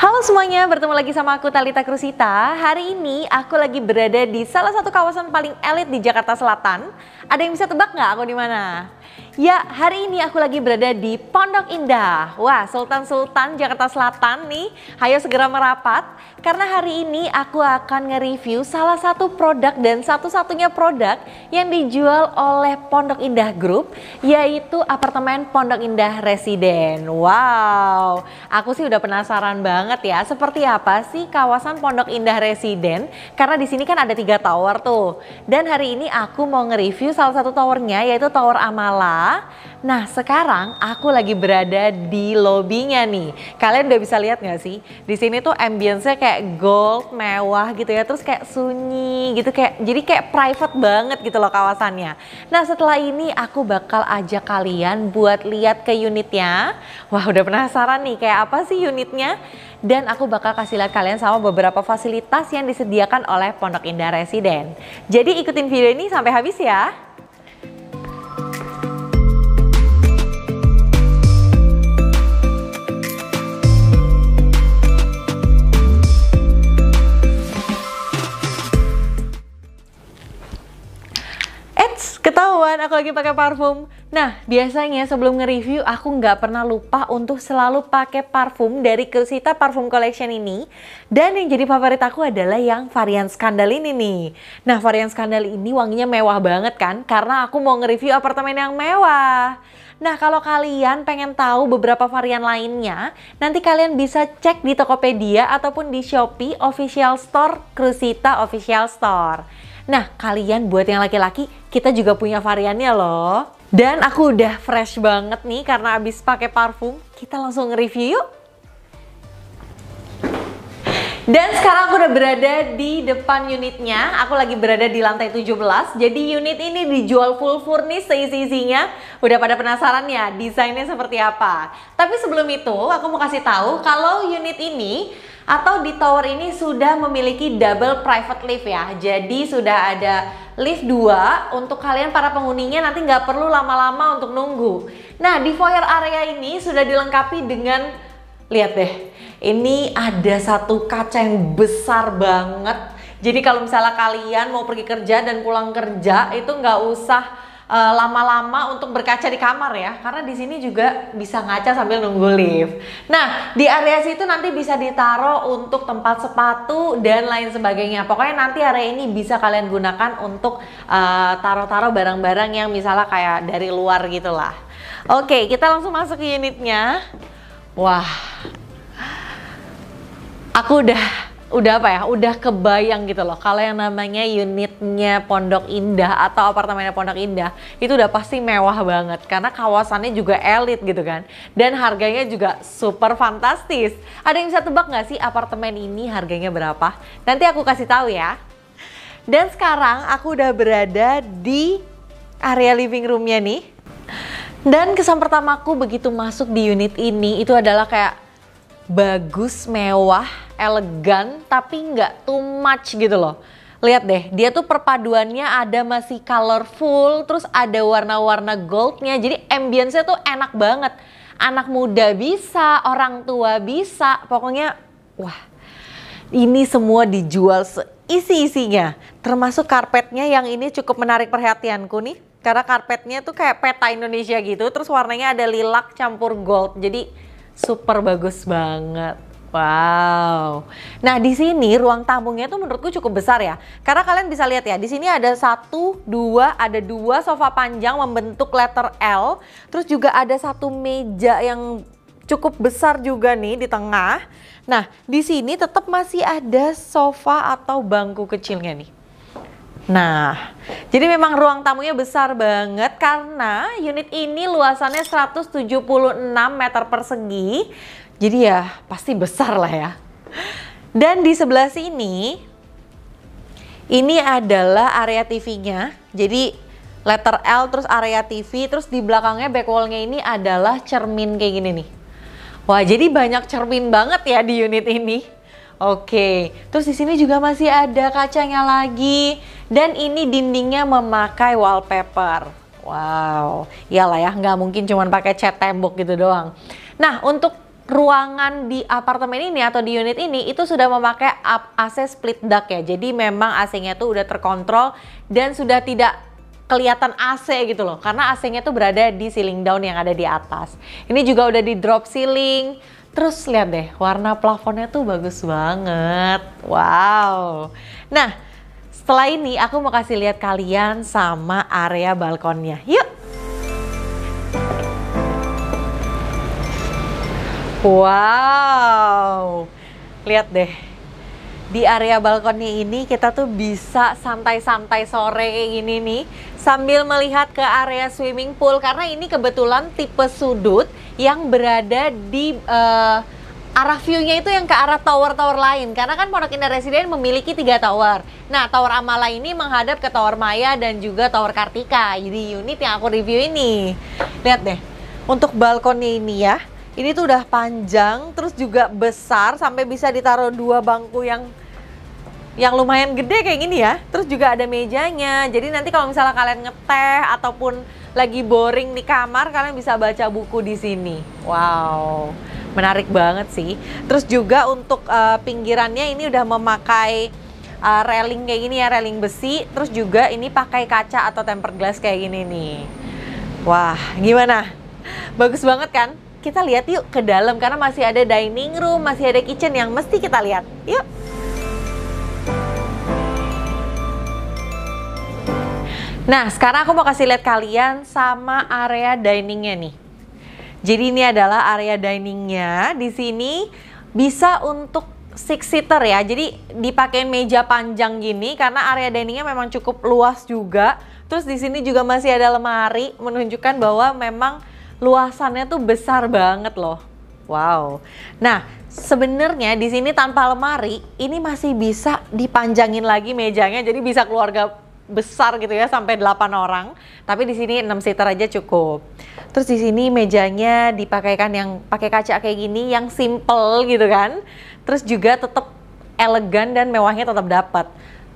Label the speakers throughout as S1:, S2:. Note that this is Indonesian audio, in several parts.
S1: Halo semuanya, bertemu lagi sama aku Talita Krusita. Hari ini aku lagi berada di salah satu kawasan paling elit di Jakarta Selatan. Ada yang bisa tebak nggak aku di mana? Ya, hari ini aku lagi berada di Pondok Indah. Wah, Sultan-Sultan Jakarta Selatan nih, Ayo segera merapat. Karena hari ini aku akan nge-review salah satu produk dan satu-satunya produk yang dijual oleh Pondok Indah Group, yaitu apartemen Pondok Indah Residen. Wow, aku sih udah penasaran banget ya, seperti apa sih kawasan Pondok Indah Residen? Karena di sini kan ada tiga tower tuh. Dan hari ini aku mau nge-review salah satu towernya, yaitu Tower Amala. Nah sekarang aku lagi berada di lobbynya nih. Kalian udah bisa lihat nggak sih? Di sini tuh ambience-nya kayak gold, mewah gitu ya. Terus kayak sunyi gitu kayak jadi kayak private banget gitu loh kawasannya. Nah setelah ini aku bakal ajak kalian buat lihat ke unitnya. Wah udah penasaran nih kayak apa sih unitnya? Dan aku bakal kasih lihat kalian sama beberapa fasilitas yang disediakan oleh Pondok Indah Residen. Jadi ikutin video ini sampai habis ya. aku lagi pakai parfum. Nah, biasanya sebelum nge-review aku nggak pernah lupa untuk selalu pakai parfum dari Crucita Parfum Collection ini. Dan yang jadi favorit aku adalah yang varian skandal ini nih. Nah, varian skandal ini wanginya mewah banget kan? Karena aku mau nge-review apartemen yang mewah. Nah, kalau kalian pengen tahu beberapa varian lainnya, nanti kalian bisa cek di Tokopedia ataupun di Shopee Official Store Krusita Official Store. Nah, kalian buat yang laki-laki, kita juga punya variannya loh. Dan aku udah fresh banget nih karena abis pakai parfum. Kita langsung review yuk. Dan sekarang aku udah berada di depan unitnya. Aku lagi berada di lantai 17. Jadi unit ini dijual full furnish seisi-isinya. Udah pada penasaran ya desainnya seperti apa. Tapi sebelum itu aku mau kasih tahu kalau unit ini atau di tower ini sudah memiliki double private lift ya. Jadi sudah ada lift 2 untuk kalian para penghuninya nanti nggak perlu lama-lama untuk nunggu. Nah di foyer area ini sudah dilengkapi dengan lihat deh ini ada satu kaca yang besar banget jadi kalau misalnya kalian mau pergi kerja dan pulang kerja itu nggak usah eh, lama-lama uh, untuk berkaca di kamar ya karena di sini juga bisa ngaca sambil nunggu lift. Nah di area situ nanti bisa ditaruh untuk tempat sepatu dan lain sebagainya. Pokoknya nanti area ini bisa kalian gunakan untuk uh, taruh-taruh barang-barang yang misalnya kayak dari luar gitulah. Oke kita langsung masuk ke unitnya. Wah, aku udah udah apa ya udah kebayang gitu loh kalau yang namanya unitnya Pondok Indah atau apartemennya Pondok Indah itu udah pasti mewah banget karena kawasannya juga elit gitu kan dan harganya juga super fantastis ada yang bisa tebak nggak sih apartemen ini harganya berapa nanti aku kasih tahu ya dan sekarang aku udah berada di area living roomnya nih dan kesan pertamaku begitu masuk di unit ini itu adalah kayak bagus, mewah, elegan, tapi nggak too much gitu loh. Lihat deh, dia tuh perpaduannya ada masih colorful, terus ada warna-warna goldnya, jadi ambience-nya tuh enak banget. Anak muda bisa, orang tua bisa, pokoknya wah ini semua dijual seisi-isinya. Termasuk karpetnya yang ini cukup menarik perhatianku nih karena karpetnya tuh kayak peta Indonesia gitu terus warnanya ada lilac campur gold jadi super bagus banget Wow. Nah, di sini ruang tamunya tuh menurutku cukup besar ya. Karena kalian bisa lihat ya, di sini ada satu, dua, ada dua sofa panjang membentuk letter L. Terus juga ada satu meja yang cukup besar juga nih di tengah. Nah, di sini tetap masih ada sofa atau bangku kecilnya nih. Nah, jadi memang ruang tamunya besar banget karena unit ini luasannya 176 meter persegi. Jadi ya pasti besar lah ya. Dan di sebelah sini, ini adalah area TV-nya. Jadi letter L terus area TV, terus di belakangnya back wall-nya ini adalah cermin kayak gini nih. Wah, jadi banyak cermin banget ya di unit ini. Oke, terus di sini juga masih ada kacanya lagi. Dan ini dindingnya memakai wallpaper. Wow, iyalah ya, nggak mungkin cuma pakai cat tembok gitu doang. Nah, untuk ruangan di apartemen ini atau di unit ini itu sudah memakai AC split duct ya. Jadi memang AC-nya tuh udah terkontrol dan sudah tidak kelihatan AC gitu loh karena AC-nya tuh berada di ceiling down yang ada di atas. Ini juga udah di drop ceiling. Terus lihat deh, warna plafonnya tuh bagus banget. Wow. Nah, setelah ini aku mau kasih lihat kalian sama area balkonnya. Yuk! Wow, lihat deh. Di area balkonnya ini kita tuh bisa santai-santai sore kayak gini nih sambil melihat ke area swimming pool karena ini kebetulan tipe sudut yang berada di uh, arah view-nya itu yang ke arah tower-tower lain karena kan Pondok Indah Residen memiliki tiga tower. Nah, Tower Amala ini menghadap ke Tower Maya dan juga Tower Kartika. Jadi unit yang aku review ini. Lihat deh. Untuk balkonnya ini ya. Ini tuh udah panjang terus juga besar sampai bisa ditaruh dua bangku yang yang lumayan gede kayak gini ya. Terus juga ada mejanya. Jadi nanti kalau misalnya kalian ngeteh ataupun lagi boring di kamar, kalian bisa baca buku di sini. Wow, menarik banget sih. Terus juga untuk uh, pinggirannya ini udah memakai uh, railing kayak gini ya, railing besi. Terus juga ini pakai kaca atau tempered glass kayak gini nih. Wah, gimana? Bagus banget kan? Kita lihat yuk ke dalam karena masih ada dining room, masih ada kitchen yang mesti kita lihat. Yuk! Nah, sekarang aku mau kasih lihat kalian sama area diningnya nih. Jadi ini adalah area diningnya. Di sini bisa untuk six seater ya. Jadi dipakein meja panjang gini karena area diningnya memang cukup luas juga. Terus di sini juga masih ada lemari menunjukkan bahwa memang luasannya tuh besar banget loh. Wow. Nah, sebenarnya di sini tanpa lemari ini masih bisa dipanjangin lagi mejanya jadi bisa keluarga besar gitu ya sampai 8 orang. Tapi di sini 6 seater aja cukup. Terus di sini mejanya dipakaikan yang pakai kaca kayak gini yang simple gitu kan. Terus juga tetap elegan dan mewahnya tetap dapat.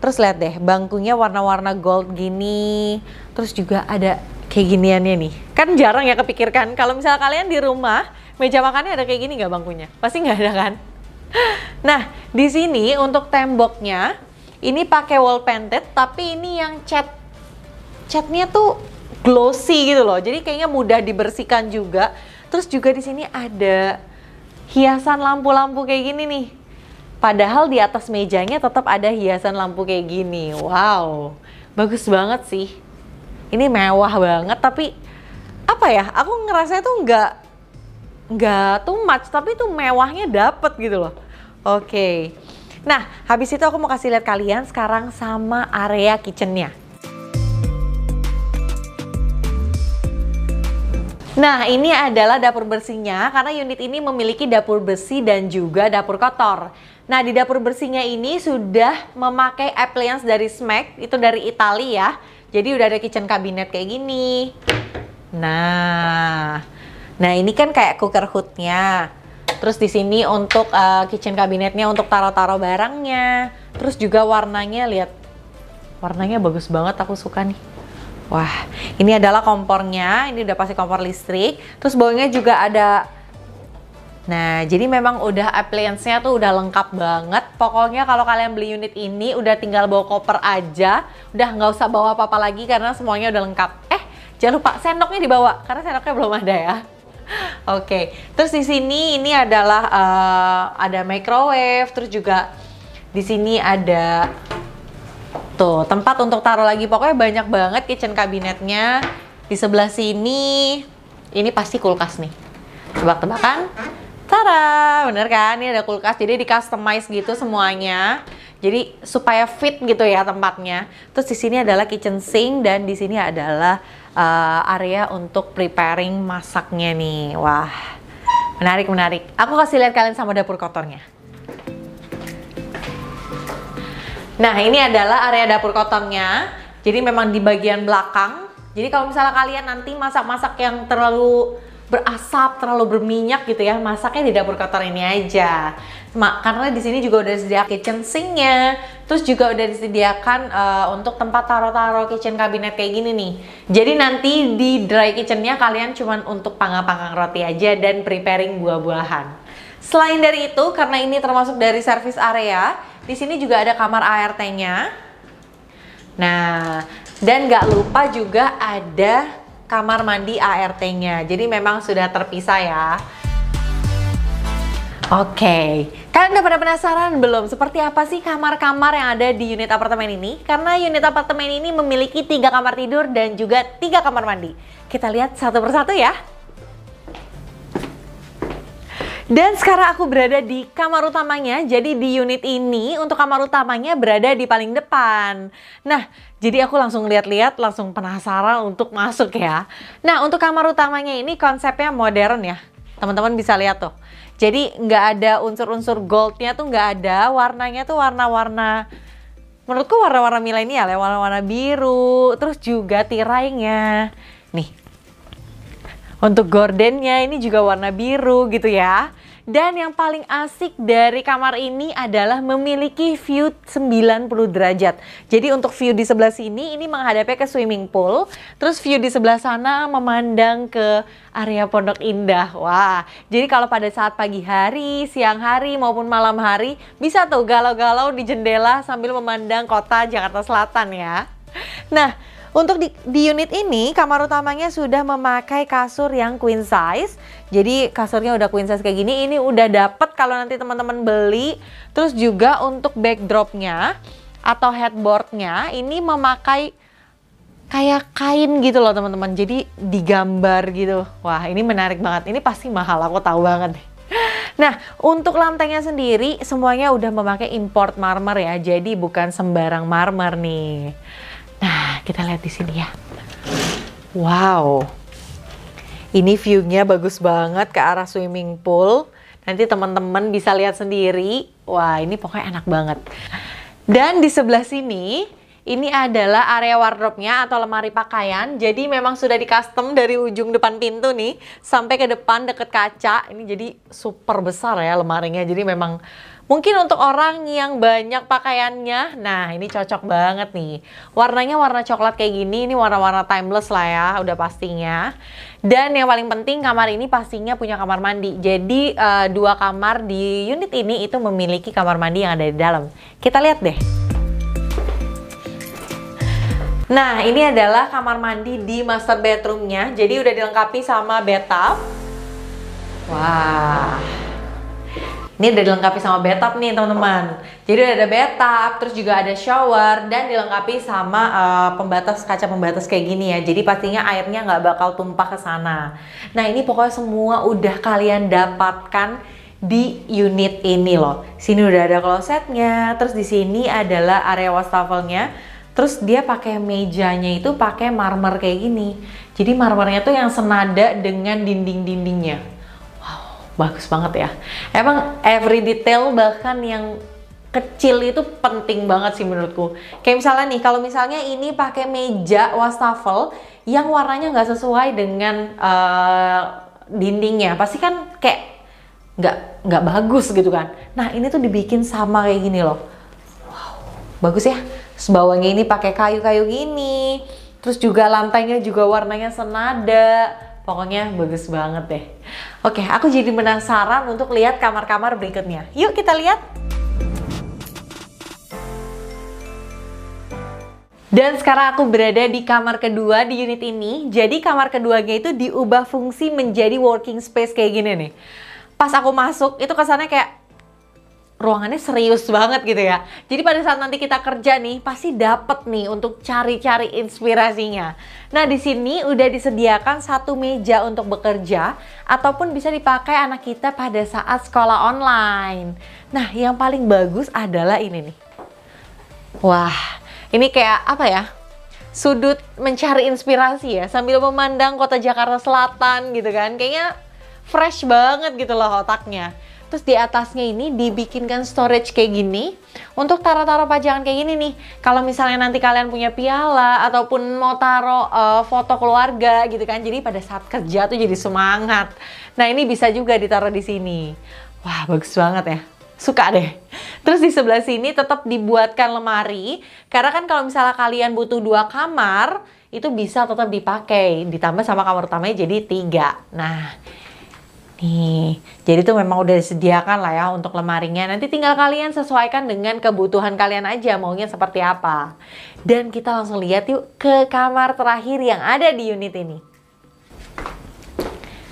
S1: Terus lihat deh, bangkunya warna-warna gold gini. Terus juga ada kayak giniannya nih. Kan jarang ya kepikirkan kalau misalnya kalian di rumah meja makannya ada kayak gini nggak bangkunya? Pasti nggak ada kan? Nah, di sini untuk temboknya ini pakai wall painted, tapi ini yang cat catnya tuh glossy gitu loh. Jadi kayaknya mudah dibersihkan juga. Terus juga di sini ada hiasan lampu-lampu kayak gini nih. Padahal di atas mejanya tetap ada hiasan lampu kayak gini. Wow, bagus banget sih. Ini mewah banget, tapi apa ya? Aku ngerasa itu nggak nggak too much, tapi itu mewahnya dapet gitu loh. Oke. Okay. Nah, habis itu aku mau kasih lihat kalian sekarang sama area kitchennya. Nah, ini adalah dapur bersihnya karena unit ini memiliki dapur besi dan juga dapur kotor. Nah, di dapur bersihnya ini sudah memakai appliance dari Smack, itu dari Italia ya. Jadi udah ada kitchen cabinet kayak gini. Nah, nah ini kan kayak cooker hoodnya. Terus di sini untuk uh, kitchen kabinetnya untuk taruh-taruh barangnya. Terus juga warnanya lihat warnanya bagus banget aku suka nih. Wah, ini adalah kompornya, ini udah pasti kompor listrik. Terus bawahnya juga ada Nah, jadi memang udah appliance-nya tuh udah lengkap banget. Pokoknya kalau kalian beli unit ini udah tinggal bawa koper aja, udah nggak usah bawa apa-apa lagi karena semuanya udah lengkap. Eh, jangan lupa sendoknya dibawa karena sendoknya belum ada ya. Oke, okay. terus di sini ini adalah uh, ada microwave, terus juga di sini ada tuh tempat untuk taruh lagi. Pokoknya banyak banget kitchen kabinetnya. Di sebelah sini, ini pasti kulkas nih. Tebak-tebakan, Tara, bener kan? Ini ada kulkas, jadi di customize gitu semuanya. Jadi supaya fit gitu ya tempatnya. Terus di sini adalah kitchen sink dan di sini adalah uh, area untuk preparing masaknya nih. Wah, menarik menarik. Aku kasih lihat kalian sama dapur kotornya. Nah, ini adalah area dapur kotornya. Jadi memang di bagian belakang. Jadi kalau misalnya kalian nanti masak-masak yang terlalu berasap, terlalu berminyak gitu ya. Masaknya di dapur kotor ini aja. mak Karena di sini juga udah disediakan kitchen sinknya, terus juga udah disediakan uh, untuk tempat taro-taro kitchen kabinet kayak gini nih. Jadi nanti di dry kitchennya kalian cuman untuk panggang-panggang roti aja dan preparing buah-buahan. Selain dari itu, karena ini termasuk dari service area, di sini juga ada kamar ART-nya. Nah, dan gak lupa juga ada kamar mandi ART-nya. Jadi memang sudah terpisah ya. Oke, okay. kalian udah pada penasaran belum seperti apa sih kamar-kamar yang ada di unit apartemen ini? Karena unit apartemen ini memiliki tiga kamar tidur dan juga tiga kamar mandi. Kita lihat satu persatu ya. Dan sekarang aku berada di kamar utamanya. Jadi di unit ini untuk kamar utamanya berada di paling depan. Nah, jadi aku langsung lihat-lihat, langsung penasaran untuk masuk ya. Nah, untuk kamar utamanya ini konsepnya modern ya. Teman-teman bisa lihat tuh. Jadi nggak ada unsur-unsur goldnya tuh nggak ada. Warnanya tuh warna-warna menurutku warna-warna milenial ya warna-warna biru terus juga tirainya nih untuk gordennya ini juga warna biru gitu ya. Dan yang paling asik dari kamar ini adalah memiliki view 90 derajat. Jadi untuk view di sebelah sini ini menghadapnya ke swimming pool, terus view di sebelah sana memandang ke area Pondok Indah. Wah, jadi kalau pada saat pagi hari, siang hari maupun malam hari bisa tuh galau-galau di jendela sambil memandang kota Jakarta Selatan ya. Nah, untuk di, di unit ini, kamar utamanya sudah memakai kasur yang queen size. Jadi kasurnya udah queen size kayak gini, ini udah dapet kalau nanti teman-teman beli. Terus juga untuk backdropnya atau headboardnya ini memakai kayak kain gitu loh teman-teman. Jadi digambar gitu. Wah ini menarik banget. Ini pasti mahal, aku tahu banget nih. Nah, untuk lantainya sendiri semuanya udah memakai import marmer ya. Jadi bukan sembarang marmer nih kita lihat di sini ya. Wow. Ini viewnya bagus banget ke arah swimming pool. Nanti teman-teman bisa lihat sendiri. Wah, ini pokoknya enak banget. Dan di sebelah sini ini adalah area wardrobe-nya atau lemari pakaian. Jadi memang sudah di custom dari ujung depan pintu nih sampai ke depan deket kaca. Ini jadi super besar ya lemarinya. Jadi memang Mungkin untuk orang yang banyak pakaiannya, nah ini cocok banget nih. Warnanya warna coklat kayak gini, ini warna-warna timeless lah ya, udah pastinya. Dan yang paling penting kamar ini pastinya punya kamar mandi. Jadi uh, dua kamar di unit ini itu memiliki kamar mandi yang ada di dalam. Kita lihat deh. Nah ini adalah kamar mandi di master bedroomnya. Jadi udah dilengkapi sama bathtub. Wah. Wow. Ini udah dilengkapi sama bathtub nih teman-teman. Jadi udah ada bathtub, terus juga ada shower dan dilengkapi sama uh, pembatas kaca pembatas kayak gini ya. Jadi pastinya airnya nggak bakal tumpah ke sana. Nah ini pokoknya semua udah kalian dapatkan di unit ini loh. Sini udah ada klosetnya, terus di sini adalah area wastafelnya. Terus dia pakai mejanya itu pakai marmer kayak gini. Jadi marmernya tuh yang senada dengan dinding-dindingnya bagus banget ya. Emang every detail bahkan yang kecil itu penting banget sih menurutku. Kayak misalnya nih, kalau misalnya ini pakai meja wastafel yang warnanya nggak sesuai dengan uh, dindingnya, pasti kan kayak nggak nggak bagus gitu kan. Nah ini tuh dibikin sama kayak gini loh. Wow, bagus ya. Sebawahnya ini pakai kayu-kayu gini, terus juga lantainya juga warnanya senada Pokoknya bagus banget deh. Oke, aku jadi penasaran untuk lihat kamar-kamar berikutnya. Yuk kita lihat. Dan sekarang aku berada di kamar kedua di unit ini. Jadi kamar keduanya itu diubah fungsi menjadi working space kayak gini nih. Pas aku masuk itu kesannya kayak ruangannya serius banget gitu ya. Jadi pada saat nanti kita kerja nih pasti dapet nih untuk cari-cari inspirasinya. Nah di sini udah disediakan satu meja untuk bekerja ataupun bisa dipakai anak kita pada saat sekolah online. Nah yang paling bagus adalah ini nih. Wah ini kayak apa ya? Sudut mencari inspirasi ya sambil memandang kota Jakarta Selatan gitu kan. Kayaknya fresh banget gitu loh otaknya. Terus di atasnya ini dibikinkan storage kayak gini untuk taruh-taruh pajangan kayak gini nih. Kalau misalnya nanti kalian punya piala ataupun mau taruh eh, uh, foto keluarga gitu kan. Jadi pada saat kerja tuh jadi semangat. Nah, ini bisa juga ditaruh di sini. Wah, bagus banget ya suka deh. Terus di sebelah sini tetap dibuatkan lemari, karena kan kalau misalnya kalian butuh dua kamar, itu bisa tetap dipakai, ditambah sama kamar utamanya jadi tiga. Nah, Nih, jadi tuh memang udah disediakan lah ya untuk lemarinya. Nanti tinggal kalian sesuaikan dengan kebutuhan kalian aja, maunya seperti apa. Dan kita langsung lihat yuk ke kamar terakhir yang ada di unit ini.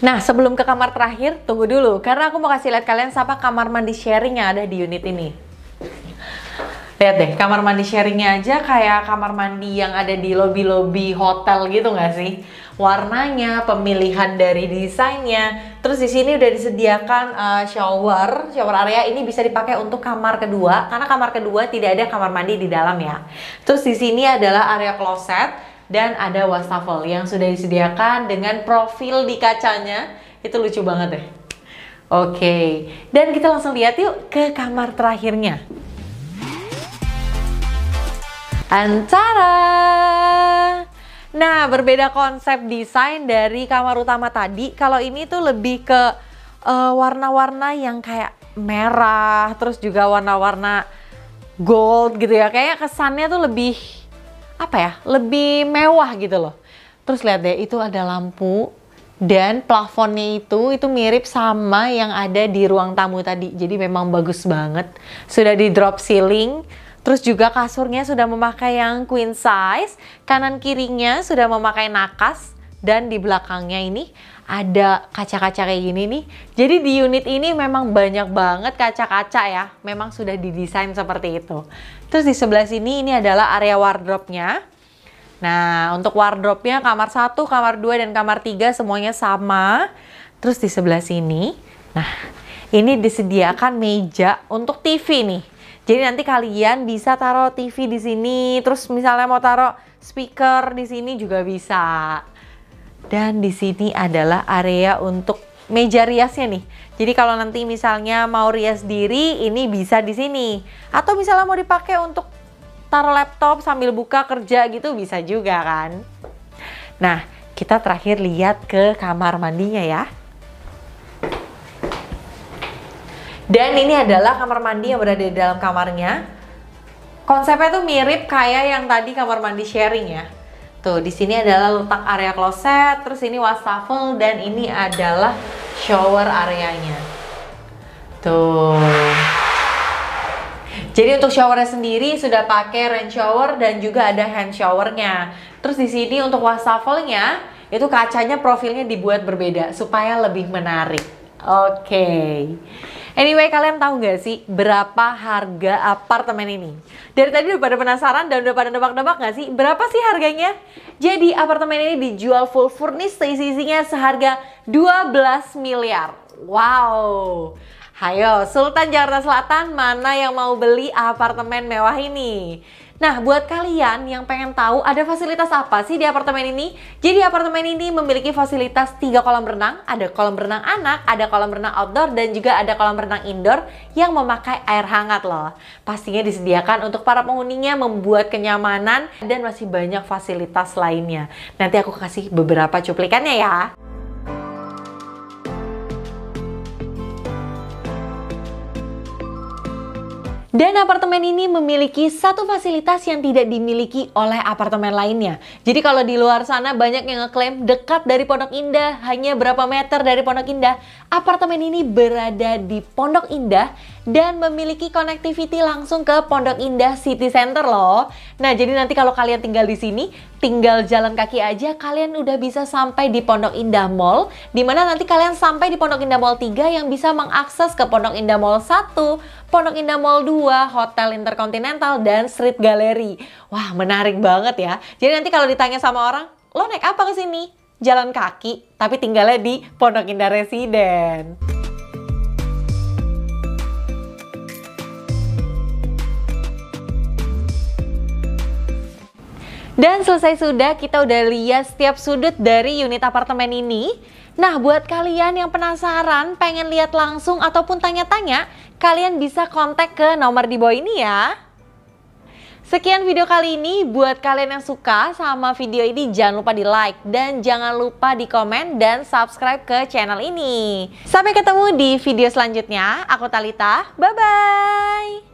S1: Nah, sebelum ke kamar terakhir, tunggu dulu. Karena aku mau kasih lihat kalian siapa kamar mandi sharing yang ada di unit ini. Lihat deh, kamar mandi sharingnya aja kayak kamar mandi yang ada di lobi-lobi hotel gitu nggak sih? warnanya, pemilihan dari desainnya. Terus di sini udah disediakan uh, shower, shower area ini bisa dipakai untuk kamar kedua karena kamar kedua tidak ada kamar mandi di dalam ya. Terus di sini adalah area kloset dan ada wastafel yang sudah disediakan dengan profil di kacanya. Itu lucu banget deh. Oke, dan kita langsung lihat yuk ke kamar terakhirnya. Antara. Nah, berbeda konsep desain dari kamar utama tadi. Kalau ini tuh lebih ke eh, warna-warna uh, yang kayak merah, terus juga warna-warna gold gitu ya. Kayaknya kesannya tuh lebih apa ya? Lebih mewah gitu loh. Terus lihat deh, itu ada lampu dan plafonnya itu itu mirip sama yang ada di ruang tamu tadi. Jadi memang bagus banget. Sudah di drop ceiling Terus juga kasurnya sudah memakai yang queen size, kanan kirinya sudah memakai nakas, dan di belakangnya ini ada kaca-kaca kayak gini nih. Jadi di unit ini memang banyak banget kaca-kaca ya, memang sudah didesain seperti itu. Terus di sebelah sini ini adalah area wardrobe-nya. Nah, untuk wardrobe-nya kamar 1, kamar 2, dan kamar 3 semuanya sama. Terus di sebelah sini, nah ini disediakan meja untuk TV nih. Jadi nanti kalian bisa taruh TV di sini, terus misalnya mau taruh speaker di sini juga bisa. Dan di sini adalah area untuk meja riasnya nih. Jadi kalau nanti misalnya mau rias diri, ini bisa di sini. Atau misalnya mau dipakai untuk taruh laptop sambil buka kerja gitu bisa juga kan. Nah, kita terakhir lihat ke kamar mandinya ya. Dan ini adalah kamar mandi yang berada di dalam kamarnya. Konsepnya tuh mirip kayak yang tadi kamar mandi sharing ya. Tuh, di sini adalah letak area kloset, terus ini wastafel dan ini adalah shower areanya. Tuh. Jadi untuk showernya sendiri sudah pakai rain shower dan juga ada hand showernya. Terus di sini untuk wastafelnya itu kacanya profilnya dibuat berbeda supaya lebih menarik. Oke. Okay. Anyway, kalian tahu nggak sih berapa harga apartemen ini? Dari tadi udah pada penasaran dan udah pada nebak-nebak nggak sih berapa sih harganya? Jadi apartemen ini dijual full furnished seisi-isinya seharga 12 miliar. Wow. Hayo, Sultan Jakarta Selatan, mana yang mau beli apartemen mewah ini? Nah, buat kalian yang pengen tahu ada fasilitas apa sih di apartemen ini? Jadi apartemen ini memiliki fasilitas tiga kolam renang, ada kolam renang anak, ada kolam renang outdoor, dan juga ada kolam renang indoor yang memakai air hangat loh. Pastinya disediakan untuk para penghuninya membuat kenyamanan dan masih banyak fasilitas lainnya. Nanti aku kasih beberapa cuplikannya ya. Dan apartemen ini memiliki satu fasilitas yang tidak dimiliki oleh apartemen lainnya. Jadi kalau di luar sana banyak yang ngeklaim dekat dari Pondok Indah, hanya berapa meter dari Pondok Indah, apartemen ini berada di Pondok Indah dan memiliki konektiviti langsung ke Pondok Indah City Center loh. Nah, jadi nanti kalau kalian tinggal di sini, tinggal jalan kaki aja kalian udah bisa sampai di Pondok Indah Mall, dimana nanti kalian sampai di Pondok Indah Mall 3 yang bisa mengakses ke Pondok Indah Mall 1, Pondok Indah Mall 2, Hotel Intercontinental, dan Street Gallery. Wah, menarik banget ya. Jadi nanti kalau ditanya sama orang, lo naik apa ke sini? jalan kaki, tapi tinggalnya di Pondok Indah Residen. Dan selesai sudah, kita udah lihat setiap sudut dari unit apartemen ini. Nah, buat kalian yang penasaran, pengen lihat langsung ataupun tanya-tanya, kalian bisa kontak ke nomor di bawah ini ya. Sekian video kali ini. Buat kalian yang suka sama video ini jangan lupa di like dan jangan lupa di komen dan subscribe ke channel ini. Sampai ketemu di video selanjutnya. Aku Talita. Bye-bye.